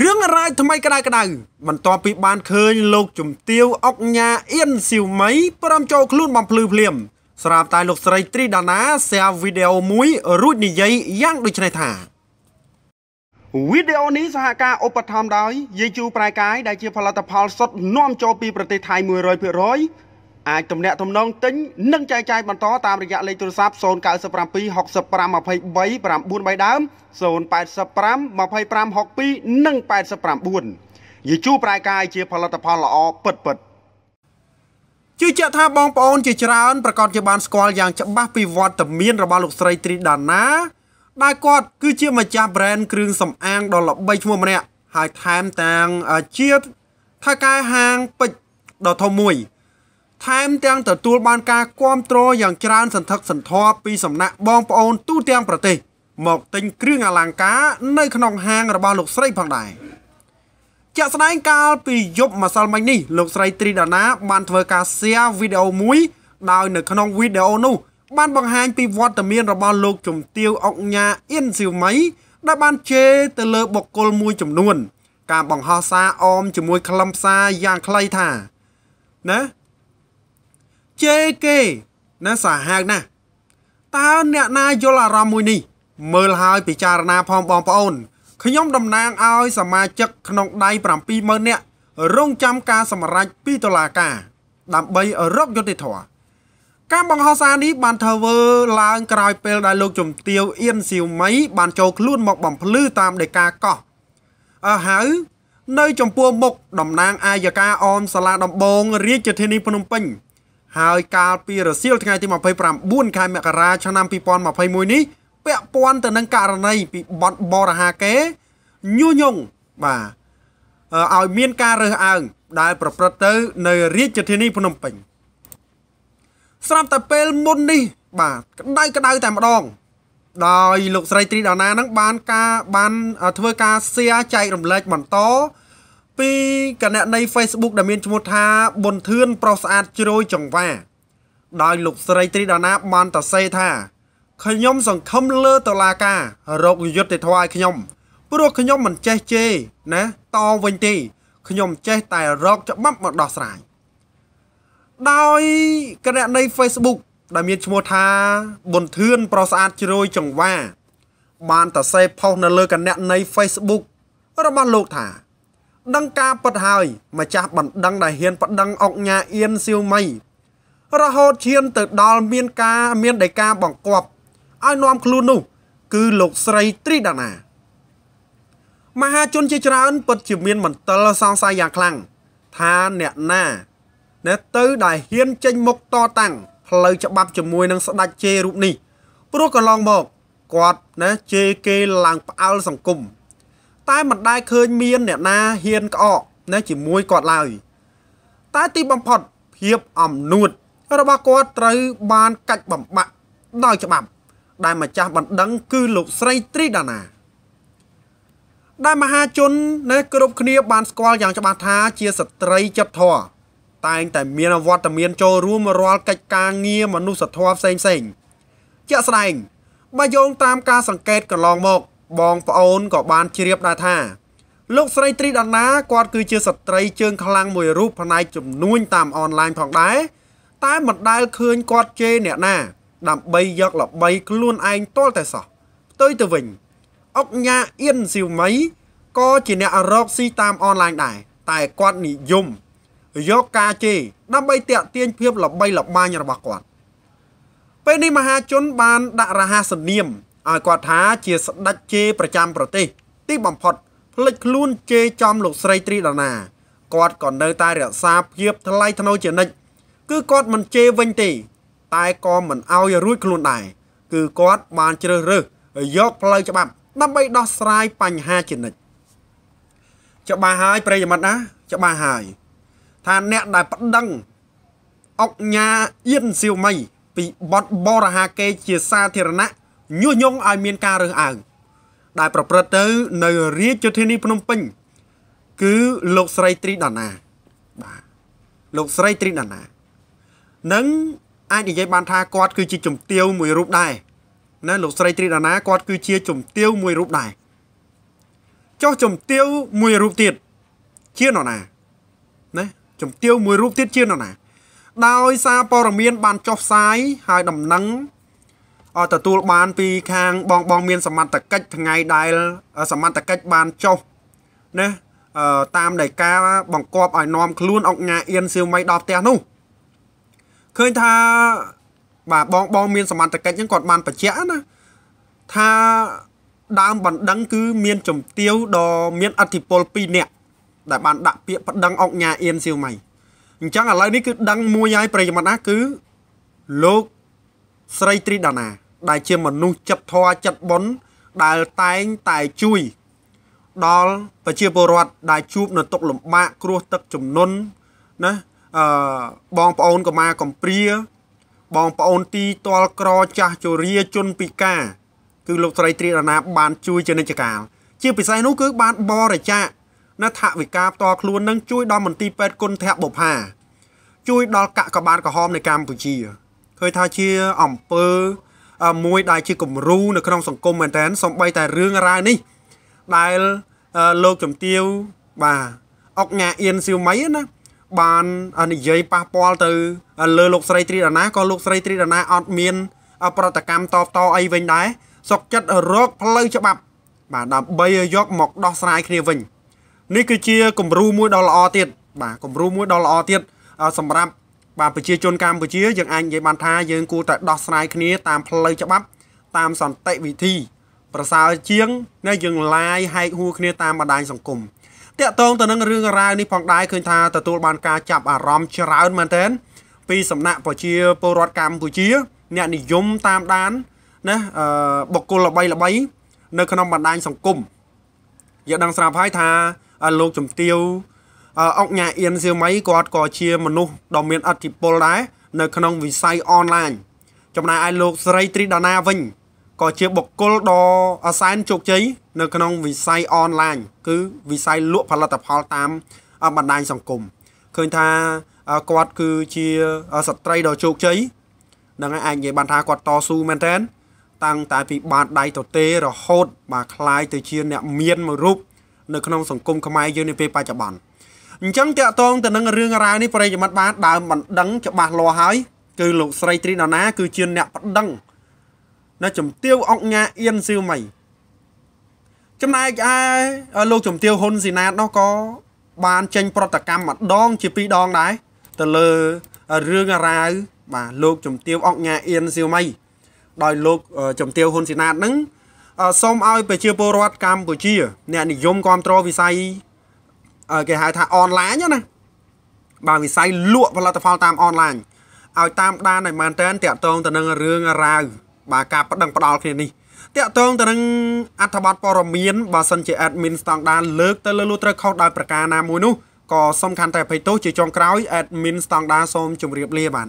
រឿងរ៉ាវថ្មីក្តៅក្តៅបន្ទាប់ពីបានឃើញ លោក ជំទាវអុកញ៉ាអៀនស៊ីវមីព្រមចូលខ្លួនបំភ្លឺភ្លាមស្រាប់តែលោកស្រីត្រីដាណាแชร์វីដេអូមួយរួចនិយាយយ៉ាងដូចនេះថាវីដេអូនេះសហការឧបត្ថម្ភដោយយាយជូប្រែកាយដែលជាផលិតផលសុទ្ធនាំចូលពីប្រទេសថៃ100%អាចទំនាក់ទំនងទិញនិងចែកចាយបន្តតាមរយៈលេខទូរស័ព្ទ097 65 23 9ដើម085 25 62និង89យីជូប្រែកាយជាផលិតផលល្អពិតពិតជឿជាក់ថាបងប្អូនជាច្រើន ប្រកាសជាបានស្គាល់យ៉ាងច្បាស់ពីវត្តមាន របស់លោកស្រីត្រីដាណាដែលគាត់គឺជាម្ចាស់ brand គ្រឿងសម្អាងដ៏ល្បីឈ្មោះម្នាក់ហើយថែមទាំងជាថៅកែហាងពេជ្រដ៏ធំមួយថែមទាំងទទួលបានការគាំទ្រយ៉ាងច្រើន សន្ធឹកសន្ធាប់ពីសំណាក់បងប្អូនទូទាំងប្រទេស មកទិញគ្រឿងអលង្ការនៅក្នុងហាងរបស់លោកស្រីផងដែរជាក់ស្ដែងកាលពីយប់ម្សិលមិញនេះលោកស្រីត្រីដាណាបានធ្វើការ share វីដេអូមួយដោយនៅក្នុងវីដេអូនោះបានបង្ហាញពីវត្តមានរបស់លោកជំទាវអុកញ៉ាអ៊ីនស៊ីវម៉ៃដែលបានជេរទៅលើបុគ្គលមួយចំនួន ការបង្ហោះសារអមជាមួយខ្លឹមសារយ៉ាងខ្លីថាណាជេរគេណាសាហាវណាស់តើអ្នកណាយល់អារម្មណ៍មួយនេះមើលហើយពិចារណាផងបងប្អូនខ្ញុំតំណាងឲ្យសមាជិកក្នុងដៃ70000នាក់រងចាំការសម្រេចពីតុលាការដើម្បីរកយុត្តិធម៌ការបង្ហោះសារនេះបានធ្វើឡើង ក្រោយពេលដែលលោកជំទាវអៀនសៀវមីបានចូលខ្លួនមកបំភ្លឺតាមដីកាកោះអើហើយនៅចំពោះមុខតំណាងអាយកាអមសាលាដំបងរាជធានីភ្នំពេញហើយកាលពីរសៀលថ្ងៃទី29ខែមករាឆ្នាំ2021នេះពាក់ព័ន្ធទៅនឹងករណីពីបតបរហាកេញុះញង់បាទឲ្យមានការរើសអើងដែល ប្រព្រឹត្តទៅ នៅរាជធានីភ្នំពេញ ស្រាប់តែពេលមុននេះ បាទក្តៅក្តៅតែម្ដងដោយលោកស្រីត្រីដាណា នឹង បាន ការបាន ធ្វើការសៀចែករំលែកបន្តពីគណនី Facebook ដែលមានឈ្មោះថាប៊ុនធឿនប្រុសស្អាតជ្រោយចង្វា ដោយ លោកស្រីត្រីដាណាបានតសេថាខ្ញុំសង្ឃឹមលើតឡាការរកយុត្តិធម៌ឲ្យខ្ញុំ ព្រោះខ្ញុំមិនចេះជេរណាតវិញទេខ្ញុំចេះតែរកច្បាប់មកដោះស្រាយដោយគណនី Facebook ដែលមានឈ្មោះថាប៊ុនធឿនប្រុសស្អាតជ្រោយចង្វា បានតសេផុសនៅលើគណនី Facebook របស់លោកថាដឹងការពិតហើយម្ចាស់បណ្ដឹងដែលហ៊ានប្តឹងអង្គញាអៀនសៀវមីរហូតឈានទៅដល់មានការមានដីកាបង្គាប់ឲ្យនាំខ្លួននោះ គឺលោកស្រីត្រីដាណាមហាជនជាច្រើនពិតជាមានមន្ទិលសង្ស័យយ៉ាងខ្លាំងថាអ្នកណាអ្នកទៅដែលហ៊ានចេញមុខតតាំងផ្លូវច្បាប់ជាមួយនឹងស្ដេចជេរូបនេះព្រោះកន្លងមកគាត់ណាជេគេឡើងផ្អើលសង្គមតែមិនដែលឃើញមានអ្នកណាហ៊ានក្អកនៅជាមួយគាត់ឡើយ តែទីបំផុតភាពអំនួតរបស់គាត់ត្រូវបានកាច់បំបាក់ដោយច្បាប់ដែលម្ចាស់បណ្ដឹងគឺលោកស្រីត្រីដាណាដែលមហាជននៅគ្រប់គ្នាបានស្គាល់យ៉ាងច្បាស់ថាជាស្ត្រីចិត្តធម៌តែងតែមានវត្តមានចូលរួមរាល់កិច្ចការងារមនុស្សធម៌ផ្សេងៗជាក់ស្ដែងបើយោងតាមការសង្កេតកន្លងមកបងប្អូនក៏បានជ្រាបដែរថា លោកស្រីត្រីដាណាគាត់គឺជាស្ត្រីជើងខ្លាំងមួយរូបផ្នែកជំនួញតាមអនឡាញផងដែរតែមិនដែលឃើញគាត់ជេរអ្នកណា ដើម្បីយកល្បីខ្លួនឯងទាល់តែសោះផ្ទុយទៅវិញអុកញ៉ាអៀនស៊ីវមីក៏ជាអ្នករកស៊ីតាមអនឡាញដែរតែគាត់និយមយកការជេរដើម្បីទាក់ទាញភាពល្បីល្បាញរបស់គាត់ពេលនេះមហាជនបានដាក់រហស្សនាមឲ្យគាត់ថាជាស្ដេចជេប្រចាំប្រទេសទីបំផុតភ្លេចខ្លួនជេចំលោកស្រីត្រីដាណាគាត់ក៏នៅតែរក្សាភាពថ្លៃថ្នូរជានិច្ចគឺគាត់មិនជេរវិញទេតែក៏មិនអោយរួចខ្លួនដែរគឺគាត់បានជ្រើសរើសយកផ្លូវច្បាប់ដើម្បី ដោះស្រាយបញ្ហាជានិច្ចច្បាស់ហើយប្រិយមិត្តណា ច្បាស់ហើយថាអ្នកដែលប្តឹងអុកញ៉ាអៀនសៀវមី ពីបតបរហាកេជាសាធារណៈញុះញង់ឲ្យមានការរើសអើងដែលប្រព្រឹត្តទៅ នៅរាជធានីភ្នំពេញគឺលោកស្រីត្រីដាណាបាទលោកស្រីត្រីដាណានឹងអាចនិយាយបានថាគាត់គឺជាជំទាវមួយរូបដែរណាលោកស្រីត្រីដាណាគាត់គឺជាជំទាវមួយរូបដែរចុះជំទាវមួយរូបទៀតជានរណាណាជំទាវមួយរូបទៀតជានរណា ដោយសារព័ត៌មាន បានចុះផ្សាយហើយដំណឹងទទួលបានពីខាងបងបងមានសមត្ថកិច្ចថ្ងៃដែលសមត្ថកិច្ចបានចុះណាតាមដីកាបង្គាប់ឲ្យនាំខ្លួនអង្គញាអៀនសៀវមីដល់ផ្ទះនោះឃើញថាបាទបងបង មានសមត្ថកិច្ចហ្នឹងគាត់បានបញ្ជាក់ណាថាដើមបណ្ដឹងគឺមានជំទាវដ៏មានអធិបុល2នាក់ដែលបានដាក់ពាក្យបណ្ដឹងអង្គញាអៀនសៀវម៉ៃអញ្ចឹងឥឡូវនេះគឺដឹងមួយហើយប្រិយមិត្តណាគឺលោកស្រីត្រីដាណាដែលជាមនុស្សចិត្តធម៌ចិត្តបុណ្យដែលតែងតែជួយ ដល់ប្រជាពលរដ្ឋដែលជួបនៅទុកលំបាកគ្រោះទឹកជំនន់ណាអឺបងប្អូនកមាកំព្រា បងប្អូនទីតលក្រចាស់ជរាជនពិការ គឺលោកស្រីត្រីរណាបាន ជួយជានិច្ចកាលជាពិសេសនោះគឺ បានបរិច្ចាគនៅថវិកាផ្ទាល់ខ្លួននឹងជួយដល់មន្ទីរពេទ្យគុណធៈបុផាជួយដល់កាកបាទក្រហមនៃកម្ពុជាឃើញថាជាអង្គើមួយដែលជាគំរូនៅក្នុងសង្គមមែនតើសំបីតែរឿងរ៉ាវនេះដែលលោកជំទាវបាទអុកញ៉ាអៀនសៀវម៉ៃណាបាននិយាយប៉ះពាល់ទៅលើលោកស្រីត្រីដាណាក៏លោកស្រីត្រីដាណាអត់មានប្រតិកម្មតបតអីវិញដែរសុកចិត្តរក ផ្លូវច្បាប់ បាទដើម្បីយកមកដោះស្រាយគ្នាវិញនេះគឺជាគំរូមួយដ៏ល្អទៀតបាទគំរូមួយដ៏ល្អទៀតសម្រាប់បាទប្រជាជនកម្ពុជាយើងអាចនិយាយបានថាយើងគួរតែដោះស្រាយគ្នាតាមផ្លូវច្បាប់តាមសន្តិវិធី ប្រសើរជាងណាយើងឡាយហែកហួរគ្នាតាមបណ្ដាញសង្គមតាក់ទងទៅនឹងរឿងរ៉ាវនេះផងដែរឃើញថាទទួលបានការចាប់អារម្មណ៍ច្រើនមែនទែនពីសំណាក់ប្រជាពលរដ្ឋកម្ពុជា អ្នកនិយមតាមដានណាអឺបុគ្គលល្បីល្បី នៅក្នុងបណ្ដាញសង្គមយើងដឹងស្រាប់ហើយថាលោកជំទាវអង្គញ៉ាអៀនសៀវម៉ៃគាត់ក៏ជាមនុស្សដ៏មានអធិបុលដែរនៅ ក្នុងវិស័យអនឡាញចំណែកឯលោកស្រីត្រីដាណាវិញក៏ជាបុគ្គលដ៏អសែនជោគជ័យនៅក្នុងវិស័យអនឡាញគឺវិស័យលក់ផលិតផលតាមបណ្ដាញសង្គមឃើញថាគាត់គឺជាស្ត្រីដ៏ជោគជ័យនឹងឯងនិយាយបានថាគាត់តស៊ូមែនតើតាំងតែពីបាតដៃទៅទេរហូត បាទคล้ายទៅជាអ្នកមានមួយរូបនៅក្នុងសង្គមខ្មែរយើងនាពេលបច្ចុប្បន្នអញ្ចឹងតាក់ទងទៅនឹងរឿងរ៉ាវនេះប្រិយមិត្តបានដើមបណ្ដឹងច្បាស់លាស់ហើយគឺលោកស្រីត្រីណណាគឺជាអ្នកបណ្ដឹងនៅជំទាវអង្គញាអៀនសឿមីចំណែកឯលោកជំទាវហ៊ុនស៊ីណាតនោះក៏បានចេញ ប្រតិកម្មម្ដង ជាពីរដងដែរទៅលើរឿងរ៉ាវបាទលោកជំទាវអង្គញាអៀនសៀវម៉ៃដោយលោកជំទាវហ៊ុនស៊ីណាតនឹងសូមឲ្យប្រជាពលរដ្ឋកម្ពុជាអ្នកនិយមគ្រប់គ្រងវិស័យគេហៅថាអនឡាញណាបាទវិស័យលក់ផលិតផលតាមអនឡាញឲ្យតាម ដានឲ្យមែនតើតាក់ទងទៅនឹងរឿងរ៉ាវបាទការប្តឹងផ្ដាល់គ្នានេះតាក់ទងទៅនឹងអត្ថបទព័ត៌មានបើសិនជា admin ស្តង់ដារលើកទៅលើលុត្រូវខុសដោយប្រការណាមួយនោះក៏សំខាន់តែអភ័យទោសជាចុងក្រោយ admin ស្តង់ដារសូមជម្រាបលាបាទ